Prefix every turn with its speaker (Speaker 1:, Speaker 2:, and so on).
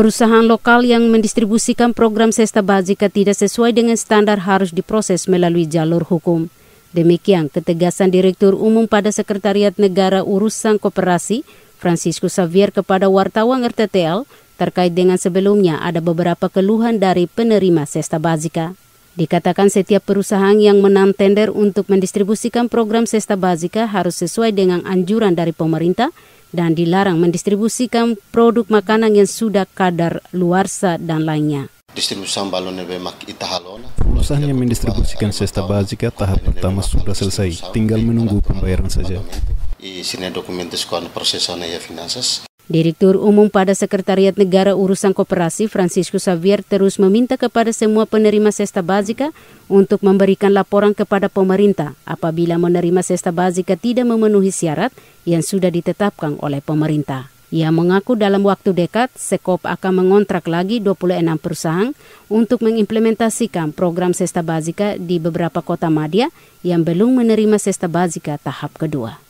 Speaker 1: Perusahaan lokal yang mendistribusikan program Sesta Bajika tidak sesuai dengan standar harus diproses melalui jalur hukum. Demikian ketegasan Direktur Umum pada Sekretariat Negara Urusan Koperasi, Francisco Xavier kepada wartawan RTTL terkait dengan sebelumnya ada beberapa keluhan dari penerima Sesta Bajika. Dikatakan setiap perusahaan yang menang tender untuk mendistribusikan program Sesta Bajika harus sesuai dengan anjuran dari pemerintah dan dilarang mendistribusikan produk makanan yang sudah kadar luarsa dan lainnya.
Speaker 2: Usahanya mendistribusikan sesta bazika ya, tahap pertama sudah selesai, tinggal menunggu pembayaran saja.
Speaker 3: E se não prosesannya ya finansas.
Speaker 1: Direktur Umum pada Sekretariat Negara Urusan Koperasi Francisco Xavier terus meminta kepada semua penerima sesta bazika untuk memberikan laporan kepada pemerintah apabila menerima sesta bazika tidak memenuhi syarat yang sudah ditetapkan oleh pemerintah. Ia mengaku dalam waktu dekat Sekop akan mengontrak lagi 26 perusahaan untuk mengimplementasikan program sesta bazika di beberapa kota Madia yang belum menerima sesta bazika tahap kedua.